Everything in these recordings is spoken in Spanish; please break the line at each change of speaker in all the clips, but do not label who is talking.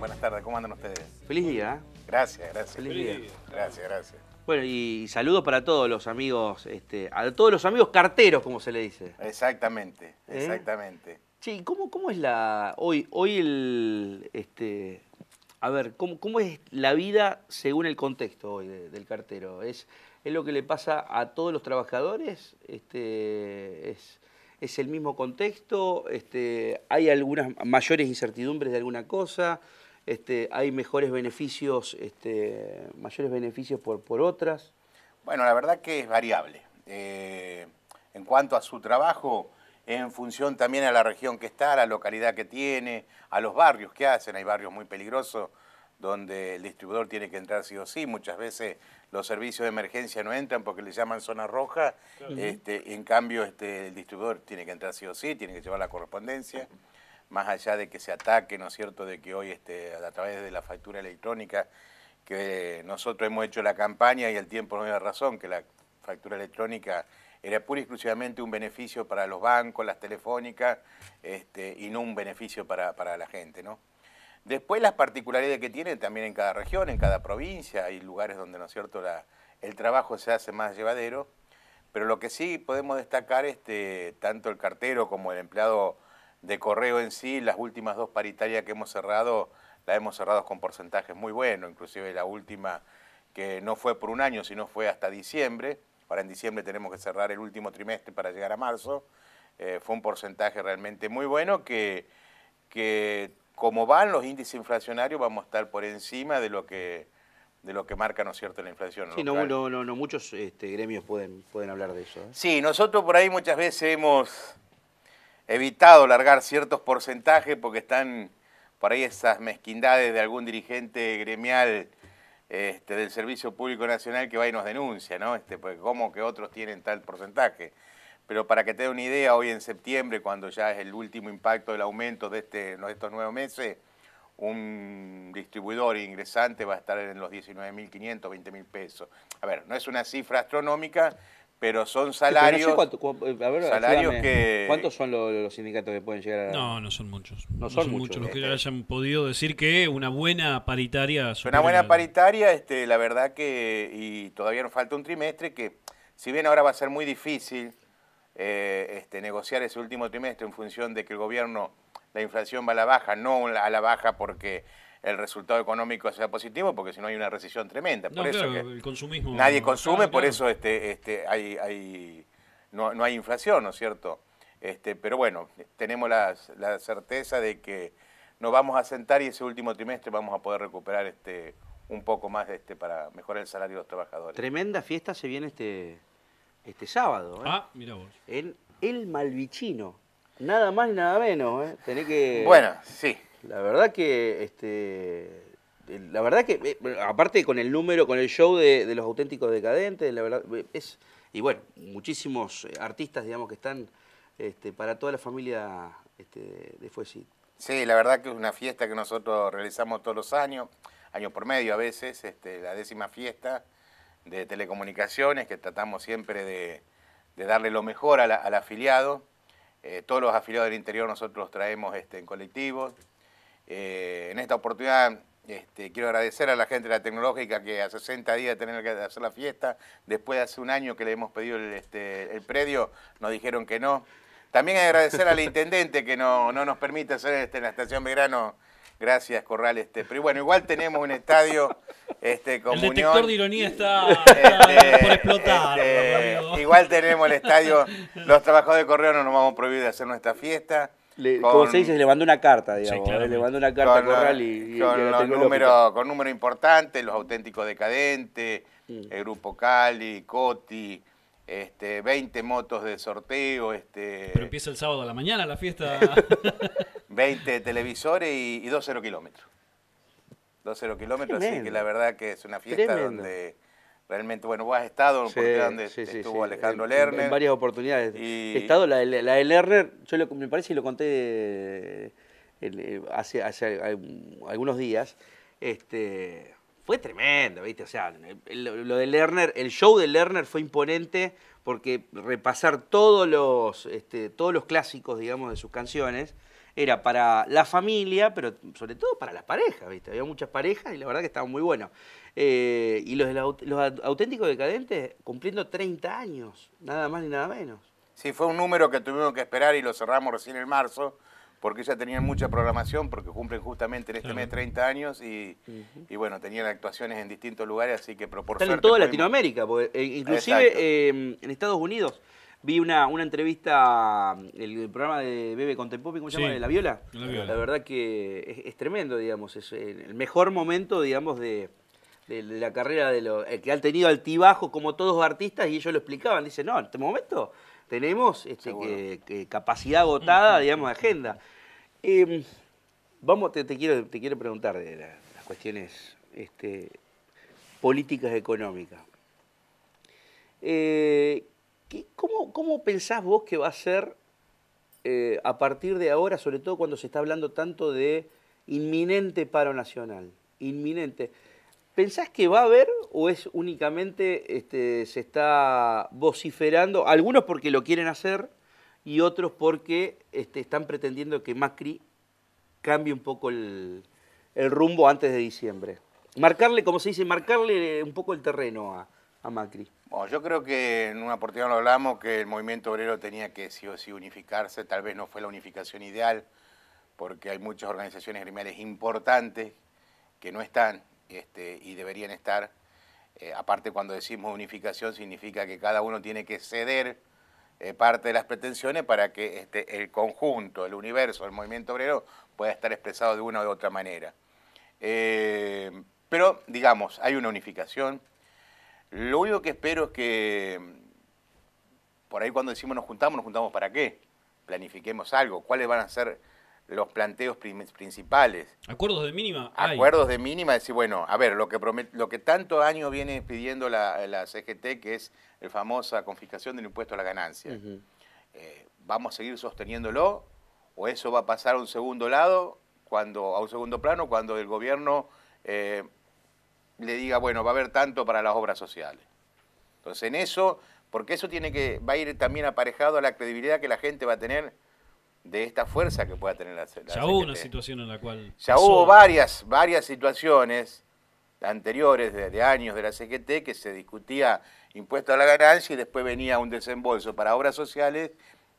buenas tardes. ¿Cómo andan ustedes?
Feliz día. ¿eh?
Gracias, gracias. Feliz, día. Gracias, gracias.
Bueno, y saludos para todos los amigos, este, a todos los amigos carteros, como se le dice.
Exactamente, ¿Eh? exactamente. Sí, Che, ¿cómo, ¿cómo es la. hoy, hoy el.
Este, a ver, ¿cómo, ¿cómo es la vida según el contexto hoy del cartero? ¿Es, ¿Es lo que le pasa a todos los trabajadores? Este, ¿Es, es el mismo contexto? Este, ¿Hay algunas mayores incertidumbres de alguna cosa? Este, hay mejores beneficios, este, mayores beneficios por, por otras?
Bueno, la verdad que es variable. Eh, en cuanto a su trabajo, en función también a la región que está, a la localidad que tiene, a los barrios que hacen, hay barrios muy peligrosos donde el distribuidor tiene que entrar sí o sí, muchas veces los servicios de emergencia no entran porque le llaman zona roja, este, en cambio el distribuidor tiene que entrar sí o sí, tiene que llevar la correspondencia más allá de que se ataque, ¿no es cierto?, de que hoy este, a través de la factura electrónica, que nosotros hemos hecho la campaña y el tiempo no había razón, que la factura electrónica era pura y exclusivamente un beneficio para los bancos, las telefónicas, este, y no un beneficio para, la gente, ¿no? Después las particularidades que tiene también en cada región, en cada provincia, hay lugares donde, ¿no es cierto?, el trabajo se hace más llevadero, pero lo que sí podemos destacar, este, tanto el cartero como el empleado de correo en sí, las últimas dos paritarias que hemos cerrado, las hemos cerrado con porcentajes muy buenos, inclusive la última que no fue por un año, sino fue hasta diciembre, ahora en diciembre tenemos que cerrar el último trimestre para llegar a marzo, eh, fue un porcentaje realmente muy bueno que, que como van los índices inflacionarios vamos a estar por encima de lo que de lo que marca, cierto?, la inflación. Sí, no, no,
muchos este, gremios pueden, pueden hablar de eso. ¿eh? Sí,
nosotros por ahí muchas veces hemos evitado largar ciertos porcentajes porque están por ahí esas mezquindades de algún dirigente gremial este, del Servicio Público Nacional que va y nos denuncia, ¿no? Este, pues, ¿Cómo que otros tienen tal porcentaje? Pero para que te dé una idea, hoy en septiembre, cuando ya es el último impacto del aumento de, este, de estos nueve meses, un distribuidor ingresante va a estar en los 19.500, 20.000 pesos. A ver, no es una cifra astronómica, pero son salarios. salarios que... ¿Cuántos son los, sindicatos que pueden llegar a.? No, no son muchos. No, son, muchos, los eh.
que hayan podido decir que una buena paritaria. Una buena
paritaria, este, la verdad que. Y todavía nos falta un trimestre que, si bien ahora va a ser muy difícil eh, este, negociar ese último trimestre en función de que el gobierno, la inflación va a la baja, no a la baja porque el resultado económico sea positivo, porque si no hay una recesión tremenda. por eso el
consumismo. Nadie consume, por eso
este, este, hay, hay, no, no hay inflación, ¿no es cierto? Este, pero bueno, tenemos la, certeza de que nos vamos a sentar y ese último trimestre vamos a poder recuperar este, un poco más este, para mejorar el salario de los trabajadores. Tremenda fiesta se viene este, este sábado. ¿eh? Ah, mira vos. En El Malvichino.
Nada más nada menos. ¿eh? que... Bueno, sí. La verdad que, este, la verdad que, eh, aparte con el número, con el show de, los auténticos decadentes, la verdad, eh, es, y bueno, muchísimos eh, artistas, digamos, que están este, para toda la familia este, de Fuesi.
Sí, la verdad que es una fiesta que nosotros realizamos todos los años, año por medio a veces, este, la décima fiesta de telecomunicaciones, que tratamos siempre de, darle lo mejor al afiliado. todos los afiliados del interior nosotros los traemos este, en colectivo. Eh, en esta oportunidad este, quiero agradecer a la gente de la tecnológica que a 60 días de tener que hacer la fiesta, después de hace un año que le hemos pedido el, este, predio, nos dijeron que no. También agradecer al intendente que no, nos permite hacer este, en la estación grano. Gracias, Corral. Este, pero bueno, igual tenemos un estadio este, El detector de ironía está, está por explotar. Este, igual tenemos el estadio. Los trabajadores de correo no nos vamos a prohibir de hacer nuestra fiesta como se dice,
le mandó una carta, digamos. Eh, le mandó una carta con, a Corral eh, y, con,
número, importante, los auténticos decadentes, mm. el grupo Cali, Coti. Este, 20 motos de sorteo. Este, Pero empieza
el sábado a la mañana la fiesta.
20 televisores y, 2 0 kilómetros. 2 0 kilómetros, así que la verdad que es una fiesta donde realmente, bueno, vos has estado en estuvo Alejandro Lerner. En, varias
oportunidades. He estado, la, de Lerner, yo me parece y lo conté eh, hace, algunos días, este, fue tremendo, ¿viste? O sea, lo de Lerner, el show de Lerner fue imponente porque repasar todos los, este, todos los clásicos, digamos, de sus canciones era para la familia, pero sobre todo para las parejas, ¿viste? Había muchas parejas y la verdad que estaban muy buenas. Eh, y los, los auténticos decadentes cumpliendo 30 años, nada más ni nada menos.
Sí, fue un número que tuvimos que esperar y lo cerramos recién en marzo, porque ya tenían mucha programación, porque cumplen justamente en este mes 30 años y, bueno, tenían actuaciones en distintos lugares, así que proporcionalmente. Están en toda
Latinoamérica, eh, inclusive eh, en Estados Unidos Vi una, entrevista, el, programa de Bebe Contempopi, ¿cómo se llama? ¿La Viola? La Viola. La verdad que es, tremendo, digamos, es eh, el mejor momento, digamos, de, la carrera de eh, que han tenido altibajo como todos los artistas y ellos lo explicaban. Dicen, no, en este momento tenemos este, capacidad agotada, mm. digamos, de agenda. Em, vamos, te, quiero, preguntar de las cuestiones este, políticas económicas. Eh, cómo, pensás vos que va a ser eh, a partir de ahora, sobre todo cuando se está hablando tanto de inminente paro nacional? Inminente. ¿Pensás que va a haber o es únicamente este, se está vociferando? Algunos porque lo quieren hacer y otros porque este, están pretendiendo que Macri cambie un poco el, el rumbo antes de diciembre. Marcarle, como se dice, marcarle un poco el terreno a, a Macri?
yo creo que en una oportunidad lo hablamos, que el movimiento obrero tenía que sí o sí unificarse, tal vez no fue la unificación ideal, porque hay muchas organizaciones criminales importantes que no están este, y deberían estar. Eh, aparte, cuando decimos unificación, significa que cada uno tiene que ceder eh, parte de las pretensiones para que este, el conjunto, el universo, el movimiento obrero pueda estar expresado de una u otra manera. Eh, pero, digamos, hay una unificación, lo único que espero es que, por ahí cuando decimos nos juntamos, nos juntamos para qué? Planifiquemos algo, cuáles van a ser los planteos principales.
Acuerdos de mínima.
Acuerdos de mínima, decir, bueno, a ver, lo que, lo que tanto año viene pidiendo la, CGT, que es la famosa confiscación del impuesto a la ganancia. Eh, ¿Vamos a seguir sosteniéndolo o eso va a pasar a un segundo lado, cuando, a un segundo plano, cuando el gobierno eh, le diga, bueno, va a haber tanto para las obras sociales. Entonces, en eso, porque eso tiene que, va a ir también aparejado a la credibilidad que la gente va a tener de esta fuerza que pueda tener la, CGT. Ya hubo una
situación en la cual... Ya hubo varias,
varias situaciones anteriores de, años de la CGT que se discutía impuesto a la ganancia y después venía un desembolso para obras sociales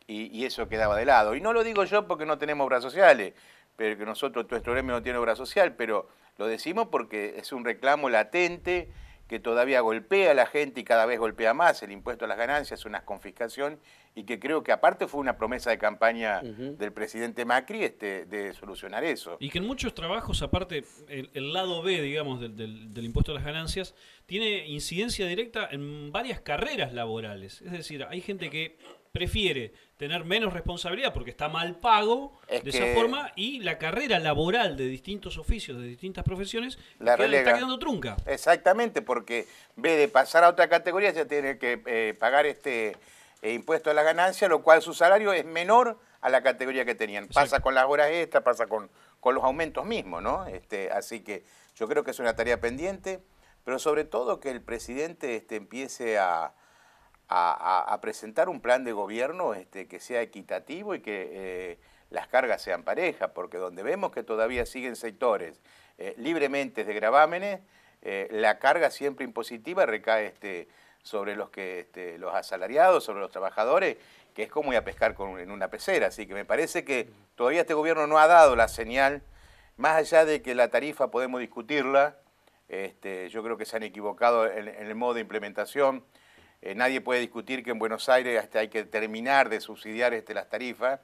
y, eso quedaba de lado. Y no lo digo yo porque no tenemos obras sociales, pero que nosotros, gremio no tiene obra social, pero lo decimos porque es un reclamo latente que todavía golpea a la gente y cada vez golpea más el impuesto a las ganancias, una confiscación, y que creo que aparte fue una promesa de campaña del presidente Macri este, de solucionar eso. Y
que en muchos trabajos, aparte, el, lado B, digamos, del, impuesto a las ganancias, tiene incidencia directa en varias carreras laborales. Es decir, hay gente que prefiere tener menos responsabilidad porque está mal pago de esa forma y la carrera laboral de distintos oficios, de
distintas profesiones, la está quedando trunca. Exactamente, porque ve de pasar a otra categoría ya tiene que eh, pagar este eh, impuesto a la ganancia, lo cual su salario es menor a la categoría que tenían. Pasa con las horas extras, pasa con, con los aumentos mismos, ¿no? Este, así que yo creo que es una tarea pendiente, pero sobre todo que el presidente este, empiece a a, presentar un plan de gobierno este, que sea equitativo y que eh, las cargas sean parejas, porque donde vemos que todavía siguen sectores eh, libremente de gravámenes, eh, la carga siempre impositiva recae este, sobre los, que, este, los asalariados, sobre los trabajadores, que es como ir a pescar en una pecera. Así que me parece que todavía este gobierno no ha dado la señal, más allá de que la tarifa podemos discutirla, este, yo creo que se han equivocado en el modo de implementación eh, nadie puede discutir que en Buenos Aires hasta hay que terminar de subsidiar este, las tarifas,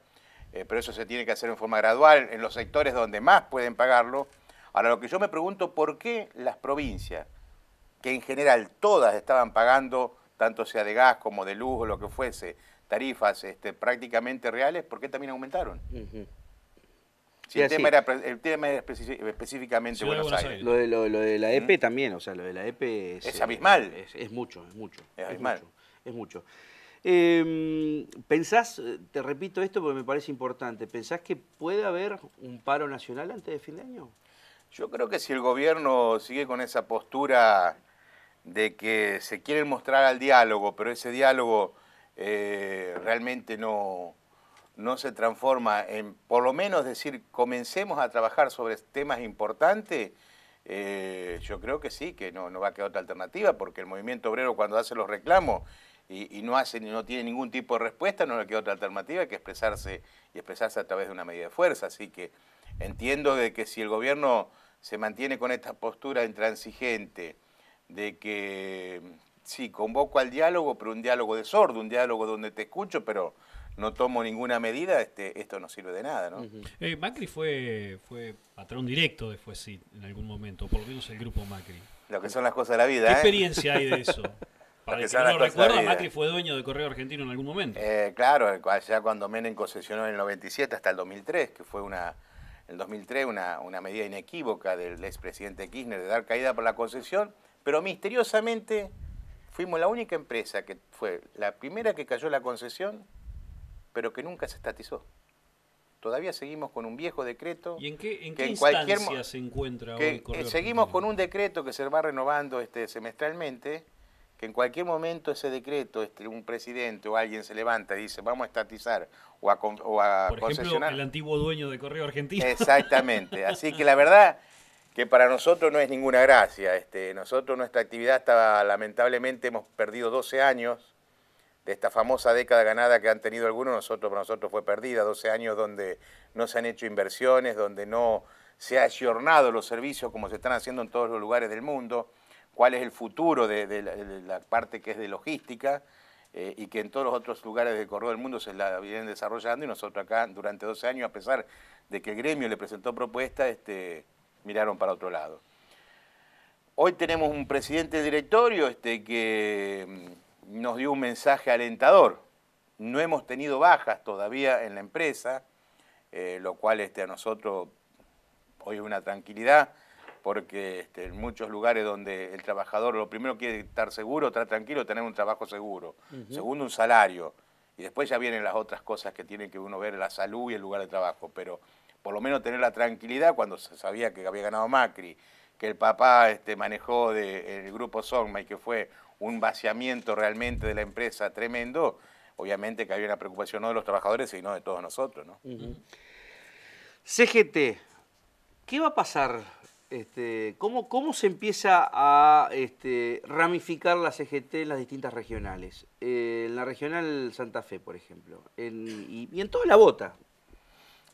eh, pero eso se tiene que hacer en forma gradual en los sectores donde más pueden pagarlo. Ahora, lo que yo me pregunto, ¿por qué las provincias, que en general todas estaban pagando, tanto sea de gas como de luz o lo que fuese, tarifas este, prácticamente reales, ¿por qué también aumentaron? Sí, el, tema era, específicamente Buenos, Aires. Lo,
de, la EPE ¿Mm? también, o sea, lo de la EPE... es... Es eh, abismal. Es, mucho, es mucho. Es abismal. Es mucho. Em, ¿Pensás, te repito esto porque me parece importante, ¿pensás que puede haber un paro nacional antes de fin de año?
Yo creo que si el gobierno sigue con esa postura de que se quieren mostrar al diálogo, pero ese diálogo eh, realmente no, no se transforma en, por lo menos decir, comencemos a trabajar sobre temas importantes, eh, yo creo que sí, que no, va a quedar otra alternativa, porque el movimiento obrero cuando hace los reclamos y, no hace no tiene ningún tipo de respuesta, no le queda otra alternativa que expresarse y expresarse a través de una medida de fuerza. Así que entiendo de que si el gobierno se mantiene con esta postura intransigente de que sí, convoco al diálogo, pero un diálogo de sordo, un diálogo donde te escucho, pero no tomo ninguna medida, este, esto no sirve de nada, ¿no?
Eh, Macri fue, fue patrón directo de Fuesit en algún momento, por lo menos el grupo Macri.
Lo que son las cosas de la vida. ¿Qué ¿eh? experiencia hay de eso? Para que, no lo recuerda, Macri fue dueño de Correo Argentino en algún momento. Eh, claro, ya cuando Menem concesionó en el 97 hasta el 2003, que fue una, en el 2003 una, una medida inequívoca del expresidente Kirchner de dar caída por la concesión, pero misteriosamente fuimos la única empresa que fue la primera que cayó la concesión pero que nunca se estatizó. Todavía seguimos con un viejo decreto. ¿Y en qué,
se encuentra
hoy Correo eh, Seguimos con un decreto que se va renovando este, semestralmente, que en cualquier momento ese decreto, este, un presidente o alguien se levanta y dice vamos a estatizar o a, con, o Por Ejemplo, el
antiguo dueño de Correo Argentino.
Exactamente. Así que la verdad que para nosotros no es ninguna gracia. Este, nosotros, nuestra actividad, estaba, lamentablemente, hemos perdido 12 años de esta famosa década ganada que han tenido algunos, nosotros, para nosotros fue perdida, 12 años donde no se han hecho inversiones, donde no se ha ayornado los servicios como se están haciendo en todos los lugares del mundo, cuál es el futuro de, la, parte que es de logística eh, y que en todos los otros lugares del corredor del mundo se la vienen desarrollando y nosotros acá durante 12 años, a pesar de que el gremio le presentó propuestas, este, miraron para otro lado. Hoy tenemos un presidente de directorio este, que nos dio un mensaje alentador. No hemos tenido bajas todavía en la empresa, eh, lo cual este, a nosotros hoy es una tranquilidad, porque este, en muchos lugares donde el trabajador lo primero quiere estar seguro, estar tranquilo, tener un trabajo seguro. Segundo, un salario. Y después ya vienen las otras cosas que tiene que uno ver, la salud y el lugar de trabajo. Pero por lo menos tener la tranquilidad cuando se sabía que había ganado Macri, que el papá este, manejó el grupo Sogma y que fue un vaciamiento realmente de la empresa tremendo, obviamente que había una preocupación no de los trabajadores, sino de todos nosotros.
CGT,
¿qué va a pasar?
Este, ¿cómo, ¿Cómo se empieza a este, ramificar la CGT en las distintas regionales? Eh, en la regional Santa Fe, por ejemplo, y, en toda la
bota.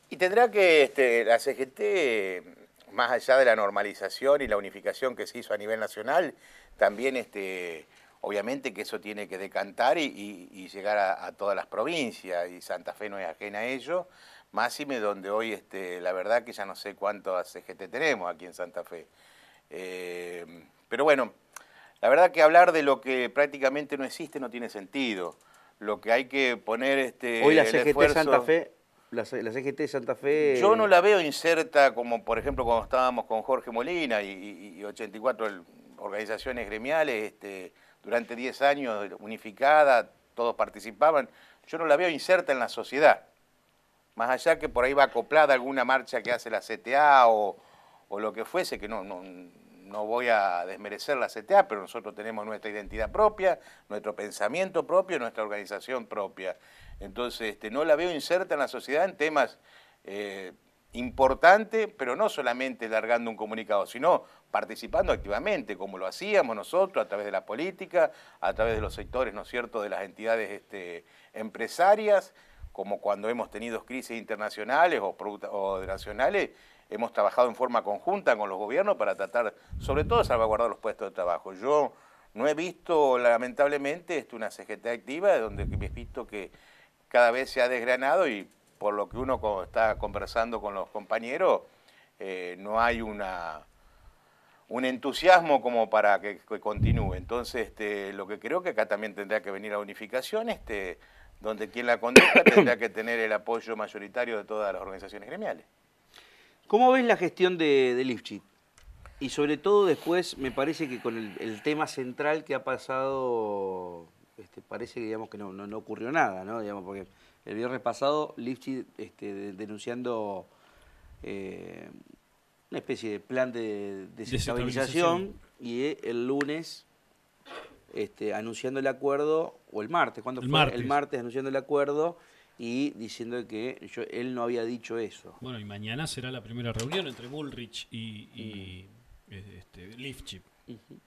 Y tendrá que este, la CGT más allá de la normalización y la unificación que se hizo a nivel nacional, también este, obviamente que eso tiene que decantar y, llegar a, todas las provincias, y Santa Fe no es ajena a ello, máxime donde hoy este, la verdad que ya no sé cuánto CGT e tenemos aquí en Santa Fe. Eh, pero bueno, la verdad que hablar de lo que prácticamente no existe no tiene sentido. Lo que hay que poner este. Hoy la CGT e Santa Fe
la, CGT de Santa Fe. Yo no
la veo inserta como, por ejemplo, cuando estábamos con Jorge Molina y, 84 organizaciones gremiales, este, durante 10 años unificada, todos participaban. Yo no la veo inserta en la sociedad. Más allá que por ahí va acoplada alguna marcha que hace la CTA o, o lo que fuese, que no, no no voy a desmerecer la CTA, pero nosotros tenemos nuestra identidad propia, nuestro pensamiento propio, nuestra organización propia. Entonces, este, no la veo inserta en la sociedad en temas eh, importantes, pero no solamente largando un comunicado, sino participando activamente, como lo hacíamos nosotros a través de la política, a través de los sectores, ¿no es cierto?, de las entidades este, empresarias, como cuando hemos tenido crisis internacionales o, o nacionales, hemos trabajado en forma conjunta con los gobiernos para tratar, sobre todo, de salvaguardar los puestos de trabajo. Yo no he visto, lamentablemente, esto una CGT activa, donde he visto que cada vez se ha desgranado y por lo que uno está conversando con los compañeros, eh, no hay una un entusiasmo como para que, continúe. Entonces, este, lo que creo que acá también tendría que venir la unificación, este, donde quien la conduzca tendría que tener el apoyo mayoritario de todas las organizaciones gremiales.
¿Cómo ves la gestión de, de Lifchit? Y sobre todo después, me parece que con el, tema central que ha pasado, este, parece que digamos que no, no, ocurrió nada, ¿no? Digamos, porque el viernes pasado Lifchit este, denunciando eh, una especie de plan de desestabilización y el lunes este, anunciando el acuerdo, o el martes, ¿cuándo el fue? Martes. El martes anunciando el acuerdo y diciendo que yo, él no había dicho eso.
Bueno, y mañana será la primera reunión entre Bullrich y, y eh, este, Lifchip.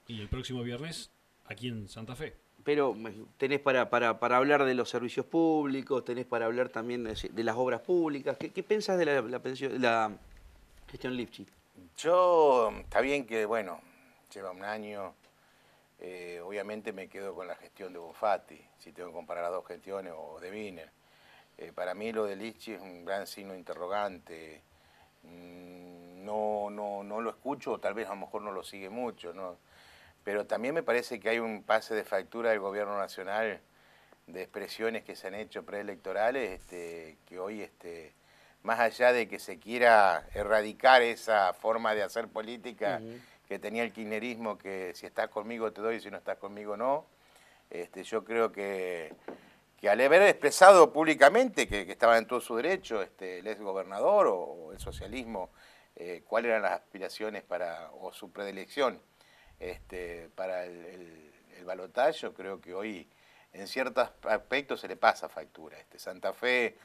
Y el próximo viernes aquí en Santa Fe.
Pero tenés para, para, hablar de los servicios públicos, tenés para hablar también de, las obras públicas. ¿Qué, qué pensás de la, gestión Lifchip?
Yo, está bien que, bueno, lleva un año. Eh, obviamente me quedo con la gestión de Bonfatti, si tengo que comparar a dos gestiones, o de Wiener eh, para mí lo de Lichi es un gran signo interrogante. Mm, no, no, no lo escucho, tal vez a lo mejor no lo sigue mucho. Pero también me parece que hay un pase de factura del gobierno nacional de expresiones que se han hecho preelectorales, este, que hoy, este, más allá de que se quiera erradicar esa forma de hacer política que tenía el kirchnerismo, que si estás conmigo te doy, si no estás conmigo no, este, yo creo que que al haber expresado públicamente que, estaba en todo su derecho este, el ex gobernador o, el socialismo, eh, cuáles eran las aspiraciones para, o su predilección este, para el, el, el creo que hoy en ciertos aspectos se le pasa factura. Este, Santa Fe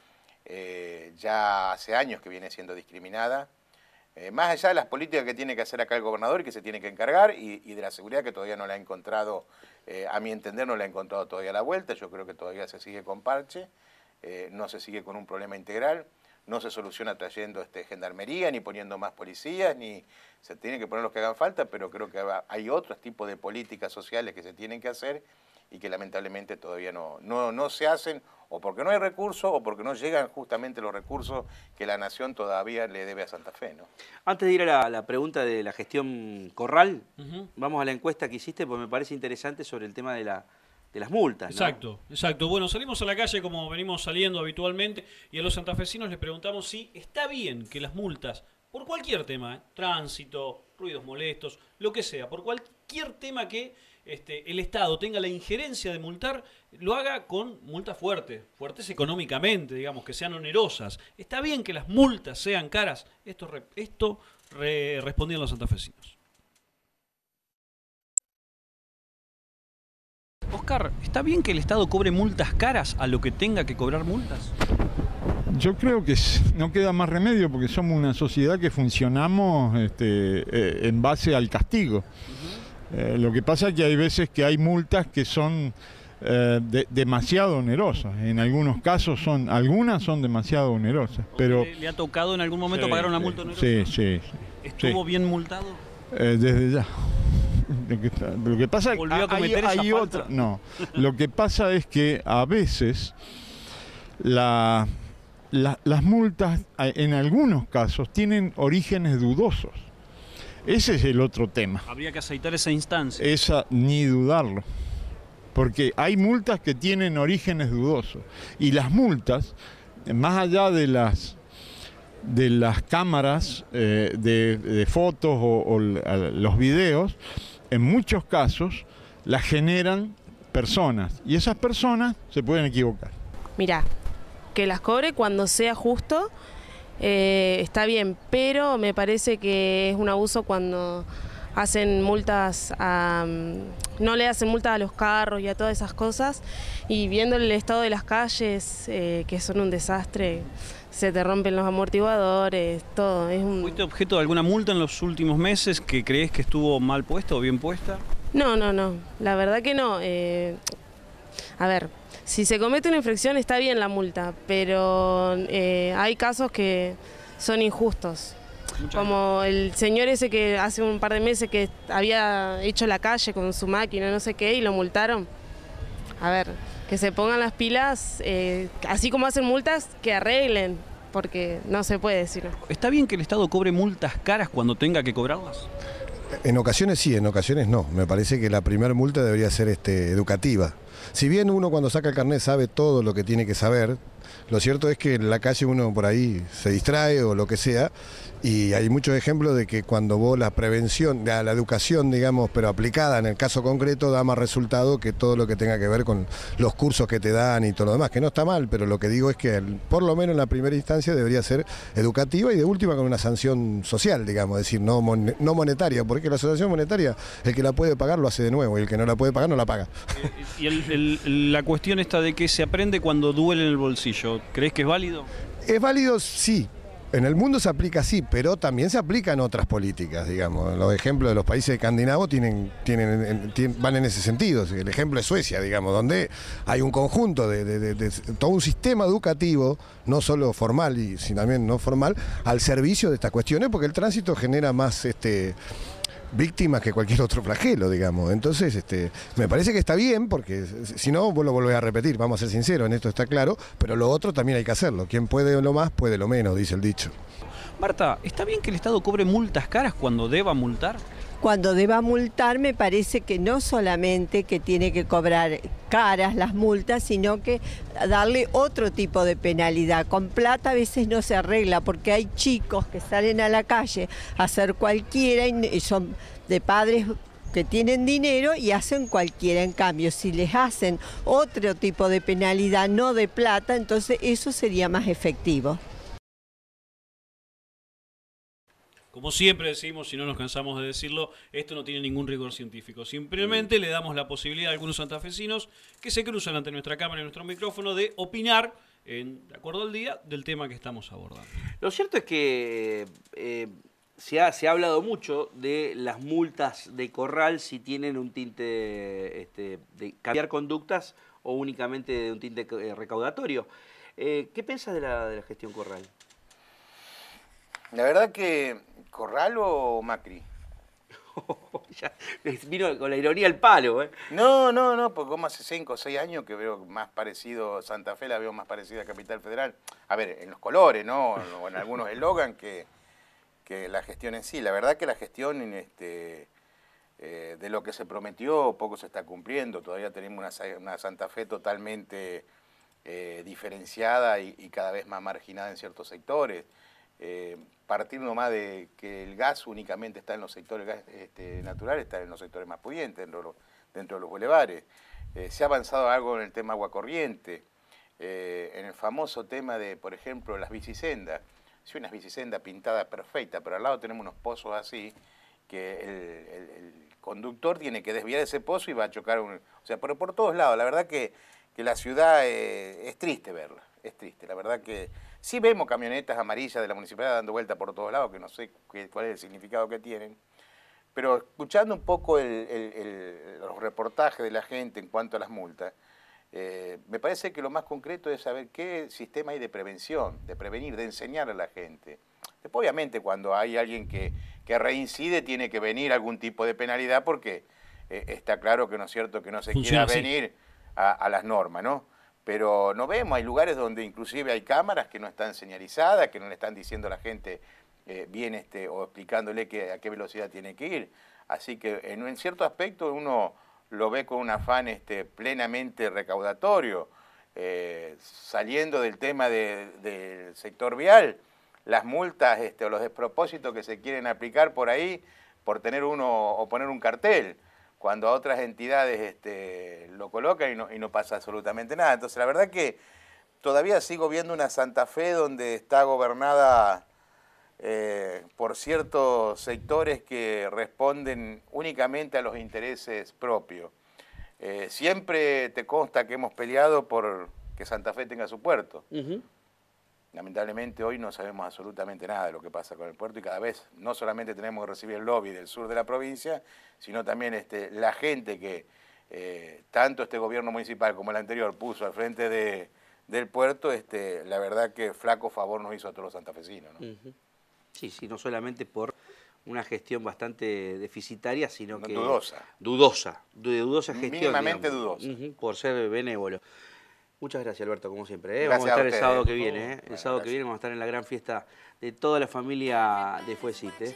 eh, ya hace años que viene siendo discriminada, eh, más allá de las políticas que tiene que hacer acá el gobernador y que se tiene que encargar y de la seguridad que todavía no la ha encontrado eh, a mi entender no le ha encontrado todavía la vuelta, yo creo que todavía se sigue con parche, eh, no se sigue con un problema integral, no se soluciona trayendo este, gendarmería, ni poniendo más policías, ni se tienen que poner los que hagan falta, pero creo que hay otros tipos de políticas sociales que se tienen que hacer y que lamentablemente todavía no, no se hacen o porque no hay recursos o porque no llegan justamente los recursos que la nación todavía le debe a Santa Fe. ¿no?
Antes de ir a la, pregunta de la gestión Corral, vamos a la encuesta que hiciste porque me parece interesante sobre el tema de la, de las multas. Exacto,
exacto. Bueno, salimos a la calle como venimos saliendo habitualmente y a los santafesinos les preguntamos si está bien que las multas, por cualquier tema, ¿eh? tránsito, ruidos molestos, lo que sea, por cualquier tema que este, el Estado tenga la injerencia de multar, lo haga con multas fuertes, fuertes económicamente, digamos, que sean onerosas. Está bien que las multas sean caras. Esto, respondían los santafesinos. Oscar, ¿está bien que el Estado cobre multas caras a lo que tenga que cobrar multas?
Yo creo que no queda más remedio porque somos una sociedad que funcionamos este, eh, en base al castigo. Eh, lo que pasa es que hay veces que hay multas que son eh, demasiado onerosas. En algunos casos son, algunas son demasiado onerosas. Pero
¿Le, ha tocado en algún momento pagar una multa onerosa?
Sí, sí. ¿Estuvo bien multado? Eh, desde ya. Lo que, pasa es que hay, otra. No, lo que pasa es que a veces las multas, en algunos casos, tienen orígenes dudosos. Ese es el otro tema. Habría que aceitar esa instancia. Esa, ni dudarlo. Porque hay multas que tienen orígenes dudosos. Y las multas, más allá de las de las cámaras eh, de, fotos o, o los videos, en muchos casos las generan personas y esas personas se pueden equivocar.
Mira, que las cobre cuando sea justo eh, está bien, pero me parece que es un abuso cuando hacen multas, a, mm, no le hacen multas a los carros y a todas esas cosas, y viendo el estado de las calles, eh, que son un desastre, se te rompen los amortiguadores, todo. Es ¿Fuiste
objeto de alguna multa en los últimos meses que crees que estuvo mal puesta o bien puesta?
No, no, no, la verdad que no. Eh, a ver, si se comete una infracción está bien la multa, pero eh, hay casos que son injustos. como el señor ese que hace un par de meses que había hecho la calle con su máquina, no sé qué, y lo multaron. A ver, que se pongan las pilas, eh, así como hacen multas, que arreglen, porque no se puede decirlo.
¿Está bien que el Estado cobre multas caras cuando tenga que cobrarlas?
En ocasiones sí, en ocasiones no. Me parece que la primera multa debería ser este, educativa. Si bien uno cuando saca el carnet sabe todo lo que tiene que saber, lo cierto es que en la calle uno por ahí se distrae o lo que sea y hay muchos ejemplos de que cuando vos la prevención, la, educación, digamos, pero aplicada en el caso concreto, da más resultado que todo lo que tenga que ver con los cursos que te dan y todo lo demás, que no está mal, pero lo que digo es que por lo menos en la primera instancia debería ser educativa y de última con una sanción social, digamos, es decir, no, no monetaria, porque la sanción monetaria, el que la puede pagar lo hace de nuevo y el que no la puede pagar no la paga. Eh,
y la cuestión está de que se aprende cuando duele el bolsillo, ¿crees que es válido?
Es válido, sí, en el mundo se aplica así, pero también se aplican otras políticas, digamos. Los ejemplos de los países escandinavos tienen, van en ese sentido. El ejemplo es Suecia, digamos, donde hay un conjunto de, de todo un sistema educativo, no solo formal, y, sino también no formal, al servicio de estas cuestiones, porque el tránsito genera más este víctimas que cualquier otro flagelo, digamos. Entonces, este, me parece que está bien, porque si no, vuelvo lo a repetir, vamos a ser sinceros, en esto está claro, pero lo otro también hay que hacerlo. Quien puede lo más, puede lo menos, dice el dicho.
Marta, ¿está bien que el Estado cobre multas caras cuando deba multar?
Cuando deba multar me parece que no solamente que tiene que cobrar caras las multas, sino que darle otro tipo de penalidad. Con plata a veces no se arregla porque hay chicos que salen a la calle a hacer cualquiera y son de padres que tienen dinero y hacen cualquiera. En cambio, si les hacen otro tipo de penalidad, no de plata, entonces eso sería más efectivo.
Como siempre decimos, si no nos cansamos de decirlo, esto no tiene ningún rigor científico. Simplemente le damos la posibilidad a algunos santafesinos que se cruzan ante nuestra cámara y nuestro micrófono de opinar, de acuerdo al día, del tema que estamos abordando.
Lo cierto es que eh, se, ha, hablado mucho de las multas de corral si tienen un tinte este, de cambiar conductas o únicamente de un tinte eh, recaudatorio. Eh, ¿Qué piensas de la gestión corral?
La verdad que ¿Corral o Macri? vino con la ironía al palo. ¿eh? No, no, no, porque como hace 5 o 6 años que veo más parecido, Santa Fe la veo más parecida a Capital Federal. A ver, en los colores, ¿no? O en algunos eslogan que, la gestión en sí. La verdad que la gestión este, eh, de lo que se prometió poco se está cumpliendo. Todavía tenemos una, Santa Fe totalmente eh, diferenciada y, cada vez más marginada en ciertos sectores. Eh, partiendo más de que el gas únicamente está en los sectores este, naturales, está en los sectores más pudientes, dentro de los, bulevares. Eh, se ha avanzado algo en el tema agua corriente, eh, en el famoso tema de, por ejemplo, las bicisendas. Si una unas pintada pintadas perfecta, pero al lado tenemos unos pozos así que el, conductor tiene que desviar ese pozo y va a chocar un... O sea, pero por todos lados, la verdad que, que la ciudad es triste verla, es triste, la verdad que Sí vemos camionetas amarillas de la municipalidad dando vuelta por todos lados, que no sé cuál es el significado que tienen, pero escuchando un poco los reportajes de la gente en cuanto a las multas, eh, me parece que lo más concreto es saber qué sistema hay de prevención, de prevenir, de enseñar a la gente. Después, obviamente, cuando hay alguien que, reincide, tiene que venir algún tipo de penalidad porque eh, está claro que no es cierto que no se quiera venir a, las normas, ¿no? pero no vemos, hay lugares donde inclusive hay cámaras que no están señalizadas, que no le están diciendo a la gente eh, bien este, o explicándole que, a qué velocidad tiene que ir. Así que en, cierto aspecto uno lo ve con un afán este, plenamente recaudatorio, eh, saliendo del tema del sector vial, las multas este, o los despropósitos que se quieren aplicar por ahí por tener uno o poner un cartel cuando a otras entidades este, lo colocan y no, pasa absolutamente nada. Entonces, la verdad que todavía sigo viendo una Santa Fe donde está gobernada eh, por ciertos sectores que responden únicamente a los intereses propios. Eh, siempre te consta que hemos peleado por que Santa Fe tenga su puerto. Lamentablemente hoy no sabemos absolutamente nada de lo que pasa con el puerto y cada vez no solamente tenemos que recibir el lobby del sur de la provincia, sino también este, la gente que eh, tanto este gobierno municipal como el anterior puso al frente de, del puerto, este, la verdad que flaco favor nos hizo a todos los santafesinos.
Sí, sí, no solamente por una gestión bastante deficitaria, sino que... Dudosa. Dudosa, de dudosa gestión. Mínimamente dudosa. por ser benévolo. Muchas gracias, Alberto, como siempre. ¿eh? Vamos a estar el ¿eh? ¿eh? sábado que viene. El sábado que viene vamos a estar en la gran fiesta de toda la familia de Fuecite.